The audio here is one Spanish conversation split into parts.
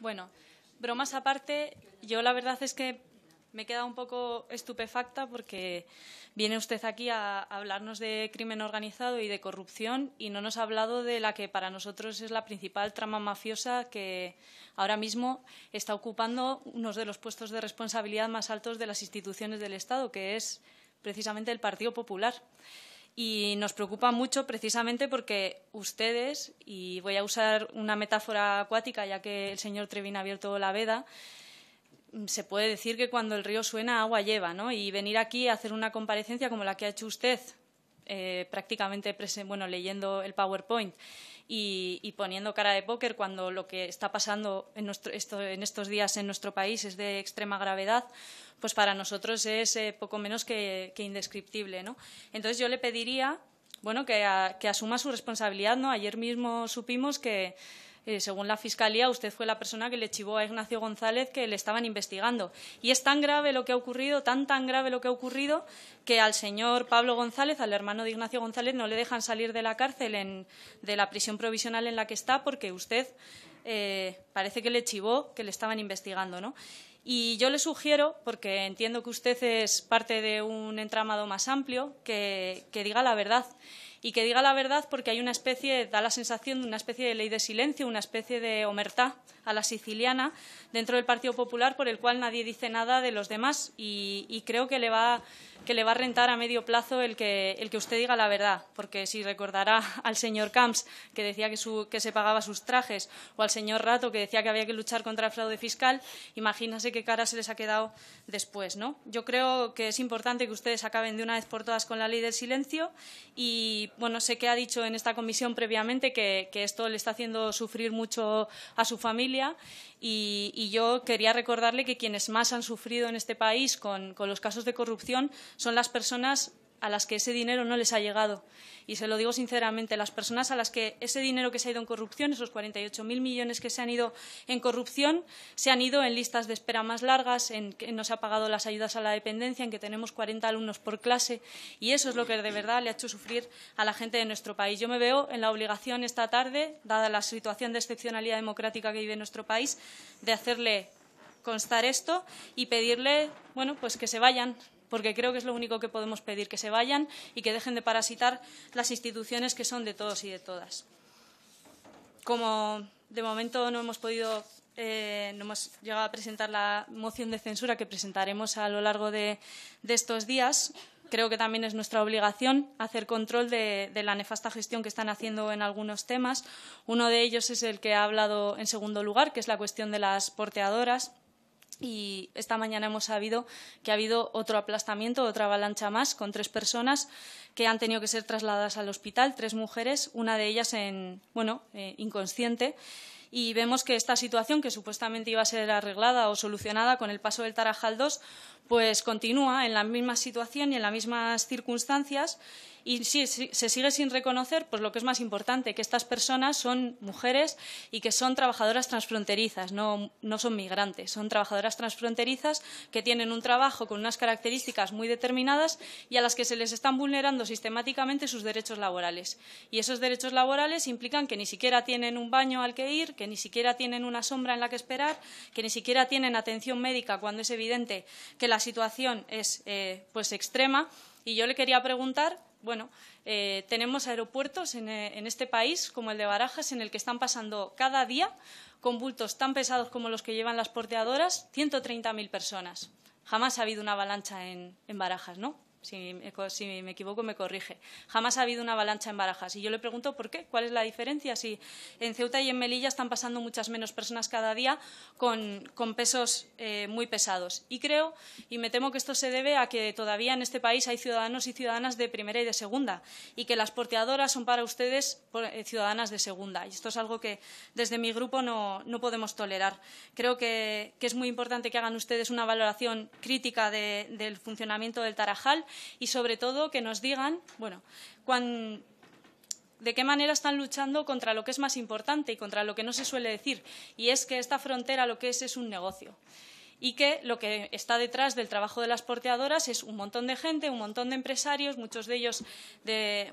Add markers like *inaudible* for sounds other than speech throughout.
Bueno, bromas aparte, yo la verdad es que me he quedado un poco estupefacta porque viene usted aquí a hablarnos de crimen organizado y de corrupción y no nos ha hablado de la que para nosotros es la principal trama mafiosa que ahora mismo está ocupando uno de los puestos de responsabilidad más altos de las instituciones del Estado, que es precisamente el Partido Popular. Y nos preocupa mucho precisamente porque ustedes, y voy a usar una metáfora acuática ya que el señor Trevin ha abierto la veda, se puede decir que cuando el río suena, agua lleva, ¿no? Y venir aquí a hacer una comparecencia como la que ha hecho usted, eh, prácticamente bueno, leyendo el PowerPoint, y, poniendo cara de póker cuando lo que está pasando en, estos días en nuestro país es de extrema gravedad, pues para nosotros es eh, poco menos que, indescriptible. ¿no? Entonces yo le pediría bueno, que, que asuma su responsabilidad. ¿no? Ayer mismo supimos que eh, según la Fiscalía, usted fue la persona que le chivó a Ignacio González que le estaban investigando. Y es tan grave lo que ha ocurrido, tan tan grave lo que ha ocurrido, que al señor Pablo González, al hermano de Ignacio González, no le dejan salir de la cárcel, de la prisión provisional en la que está, porque usted eh, parece que le chivó que le estaban investigando, ¿no? Y yo le sugiero, porque entiendo que usted es parte de un entramado más amplio, que diga la verdad y que diga la verdad porque hay una especie, da la sensación de una especie de ley de silencio, una especie de omertá a la siciliana dentro del Partido Popular por el cual nadie dice nada de los demás y, y creo que le va, que le va a rentar a medio plazo el que, el que usted diga la verdad, porque si recordará *laughs* al señor Camps, que decía que, su, que se pagaba sus trajes, o al señor Rato, que decía que había que luchar contra el fraude fiscal, imagínese qué cara se les ha quedado después. ¿no? Yo creo que es importante que ustedes acaben de una vez por todas con la ley del silencio y, bueno, sé que ha dicho en esta comisión previamente que, que esto le está haciendo sufrir mucho a su familia y, y, yo quería recordarle que quienes más han sufrido en este país con, con los casos de corrupción son las personas a las que ese dinero no les ha llegado. Y se lo digo sinceramente, las personas a las que ese dinero que se ha ido en corrupción, esos 48.000 millones que se han ido en corrupción, se han ido en listas de espera más largas, en que no se ha pagado las ayudas a la dependencia, en que tenemos 40 alumnos por clase. Y eso es lo que de verdad le ha hecho sufrir a la gente de nuestro país. Yo me veo en la obligación esta tarde, dada la situación de excepcionalidad democrática que vive nuestro país, de hacerle constar esto y pedirle bueno, pues que se vayan porque creo que es lo único que podemos pedir, que se vayan y que dejen de parasitar las instituciones que son de todos y de todas. Como de momento no hemos podido eh, no hemos llegado a presentar la moción de censura que presentaremos a lo largo de, estos días. Creo que también es nuestra obligación hacer control de, la nefasta gestión que están haciendo en algunos temas. Uno de ellos es el que ha hablado en segundo lugar, que es la cuestión de las porteadoras. Y esta mañana hemos sabido que ha habido otro aplastamiento, otra avalancha más, con tres personas que han tenido que ser trasladadas al hospital, tres mujeres, una de ellas en, bueno, eh, inconsciente. Y vemos que esta situación, que supuestamente iba a ser arreglada o solucionada con el paso del Tarajal 2, pues continúa en la misma situación y en las mismas circunstancias y se sigue sin reconocer pues lo que es más importante, que estas personas son mujeres y que son trabajadoras transfronterizas, no, no son migrantes, son trabajadoras transfronterizas que tienen un trabajo con unas características muy determinadas y a las que se les están vulnerando sistemáticamente sus derechos laborales. Y esos derechos laborales implican que ni siquiera tienen un baño al que ir, que ni siquiera tienen una sombra en la que esperar, que ni siquiera tienen atención médica cuando es evidente que la la situación es eh, pues extrema y yo le quería preguntar, bueno, eh, tenemos aeropuertos eh, en, este país, como el de Barajas, en el que están pasando cada día, con bultos tan pesados como los que llevan las porteadoras, 130.000 personas. Jamás ha habido una avalancha en Barajas, ¿no? Si me, equivoco, me corrige. Jamás ha habido una avalancha en Barajas. Y yo le pregunto por qué, cuál es la diferencia. Si en Ceuta y en Melilla están pasando muchas menos personas cada día con, pesos eh, muy pesados. Y creo, y me temo que esto se debe a que todavía en este país hay ciudadanos y ciudadanas de primera y de segunda. Y que las porteadoras son para ustedes eh, ciudadanas de segunda. Y esto es algo que desde mi grupo no, no podemos tolerar. Creo que, es muy importante que hagan ustedes una valoración crítica del funcionamiento del Tarajal y sobre todo que nos digan, de qué manera están luchando contra lo que es más importante y contra lo que no se suele decir, y es que esta frontera lo que es es un negocio y que lo que está detrás del trabajo de las porteadoras es un montón de gente, un montón de empresarios, muchos de ellos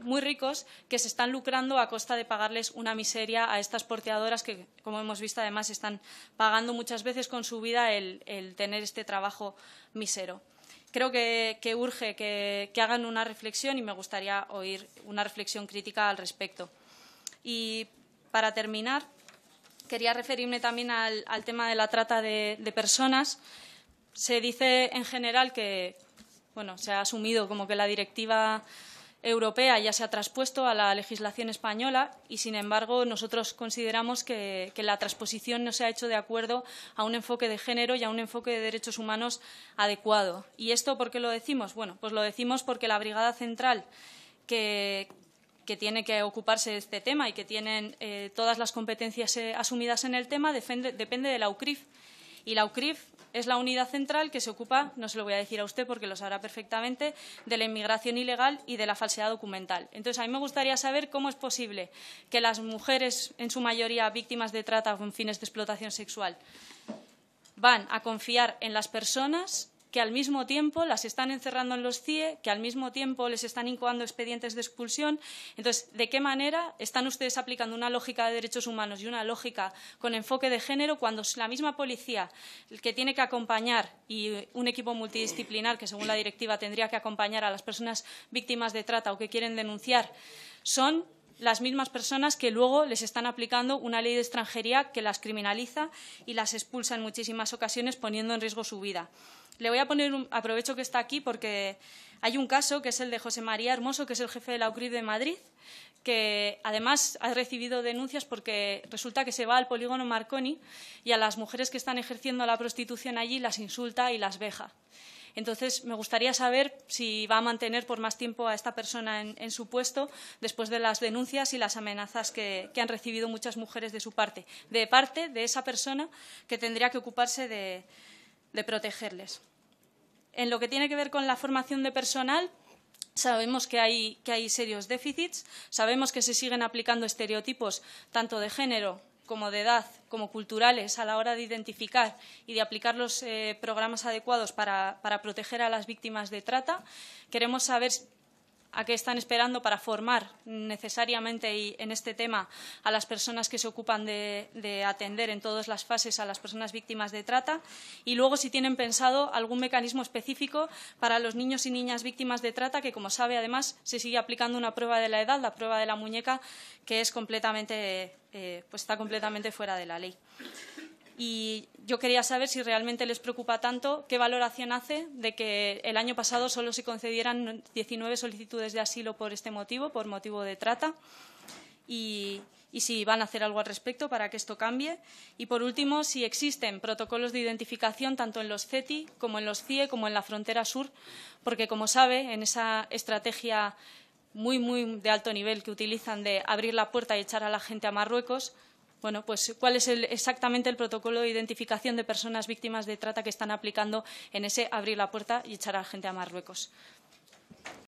muy ricos, que se están lucrando a costa de pagarles una miseria a estas porteadoras que, como hemos visto, además están pagando muchas veces con su vida el, el tener este trabajo misero creo que, urge que, hagan una reflexión y me gustaría oír una reflexión crítica al respecto. Y para terminar, quería referirme también al, tema de la trata de, de, personas. Se dice en general que, bueno, se ha asumido como que la directiva europea ya se ha traspuesto a la legislación española y, sin embargo, nosotros consideramos que, la transposición no se ha hecho de acuerdo a un enfoque de género y a un enfoque de derechos humanos adecuado. ¿Y esto por qué lo decimos? Bueno, pues lo decimos porque la Brigada Central que, tiene que ocuparse de este tema y que tienen eh, todas las competencias eh, asumidas en el tema depende, depende de la UCRIF y la UCRIF es la unidad central que se ocupa, no se lo voy a decir a usted porque lo sabrá perfectamente, de la inmigración ilegal y de la falsedad documental. Entonces, a mí me gustaría saber cómo es posible que las mujeres, en su mayoría víctimas de trata con fines de explotación sexual, van a confiar en las personas que al mismo tiempo las están encerrando en los CIE, que al mismo tiempo les están incoando expedientes de expulsión. Entonces, ¿de qué manera están ustedes aplicando una lógica de derechos humanos y una lógica con enfoque de género cuando la misma policía que tiene que acompañar y un equipo multidisciplinar que, según la directiva, tendría que acompañar a las personas víctimas de trata o que quieren denunciar son las mismas personas que luego les están aplicando una ley de extranjería que las criminaliza y las expulsa en muchísimas ocasiones poniendo en riesgo su vida. Le voy a poner, un, aprovecho que está aquí porque hay un caso que es el de José María Hermoso, que es el jefe de la UCRIP de Madrid, que además ha recibido denuncias porque resulta que se va al polígono Marconi y a las mujeres que están ejerciendo la prostitución allí las insulta y las veja. Entonces, me gustaría saber si va a mantener por más tiempo a esta persona en, su puesto después de las denuncias y las amenazas que, que, han recibido muchas mujeres de su parte, de parte de esa persona que tendría que ocuparse de, de protegerles. En lo que tiene que ver con la formación de personal, Sabemos que hay, que hay, serios déficits, sabemos que se siguen aplicando estereotipos tanto de género como de edad, como culturales, a la hora de identificar y de aplicar los eh, programas adecuados para, para proteger a las víctimas de trata. Queremos saber a qué están esperando para formar necesariamente en este tema a las personas que se ocupan de, atender en todas las fases a las personas víctimas de trata y luego si tienen pensado algún mecanismo específico para los niños y niñas víctimas de trata que como sabe además se sigue aplicando una prueba de la edad, la prueba de la muñeca que es completamente eh, pues está completamente fuera de la ley y yo quería saber si realmente les preocupa tanto, qué valoración hace de que el año pasado solo se concedieran 19 solicitudes de asilo por este motivo, por motivo de trata, y, y si van a hacer algo al respecto para que esto cambie. Y, por último, si existen protocolos de identificación tanto en los CETI como en los CIE como en la frontera sur, porque, como sabe, en esa estrategia muy, muy de alto nivel que utilizan de abrir la puerta y echar a la gente a Marruecos, bueno, pues cuál es exactamente el protocolo de identificación de personas víctimas de trata que están aplicando en ese abrir la puerta y echar a la gente a Marruecos.